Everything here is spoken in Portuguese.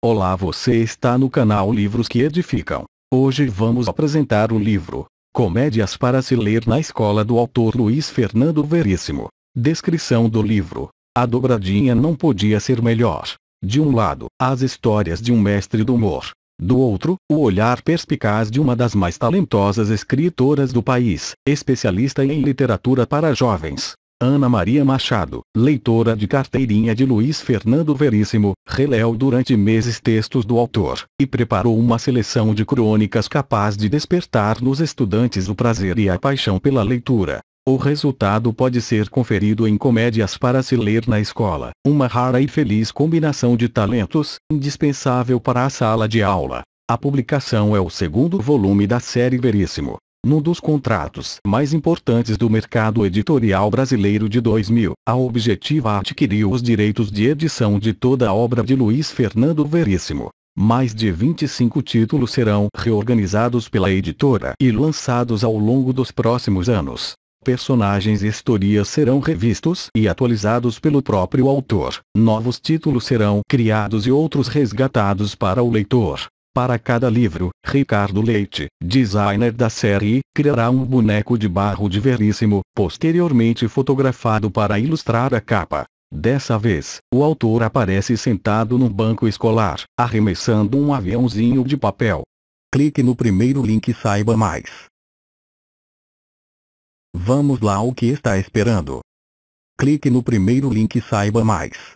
Olá você está no canal Livros que Edificam. Hoje vamos apresentar o livro Comédias para se ler na escola do autor Luiz Fernando Veríssimo. Descrição do livro. A dobradinha não podia ser melhor. De um lado, as histórias de um mestre do humor. Do outro, o olhar perspicaz de uma das mais talentosas escritoras do país, especialista em literatura para jovens. Ana Maria Machado, leitora de carteirinha de Luiz Fernando Veríssimo, releu durante meses textos do autor, e preparou uma seleção de crônicas capaz de despertar nos estudantes o prazer e a paixão pela leitura. O resultado pode ser conferido em comédias para se ler na escola, uma rara e feliz combinação de talentos, indispensável para a sala de aula. A publicação é o segundo volume da série Veríssimo, num dos contratos mais importantes do mercado editorial brasileiro de 2000, a Objetiva adquiriu os direitos de edição de toda a obra de Luiz Fernando Veríssimo. Mais de 25 títulos serão reorganizados pela editora e lançados ao longo dos próximos anos. Personagens e historias serão revistos e atualizados pelo próprio autor. Novos títulos serão criados e outros resgatados para o leitor. Para cada livro, Ricardo Leite, designer da série, criará um boneco de barro de veríssimo, posteriormente fotografado para ilustrar a capa. Dessa vez, o autor aparece sentado num banco escolar, arremessando um aviãozinho de papel. Clique no primeiro link e saiba mais. Vamos lá o que está esperando. Clique no primeiro link e saiba mais.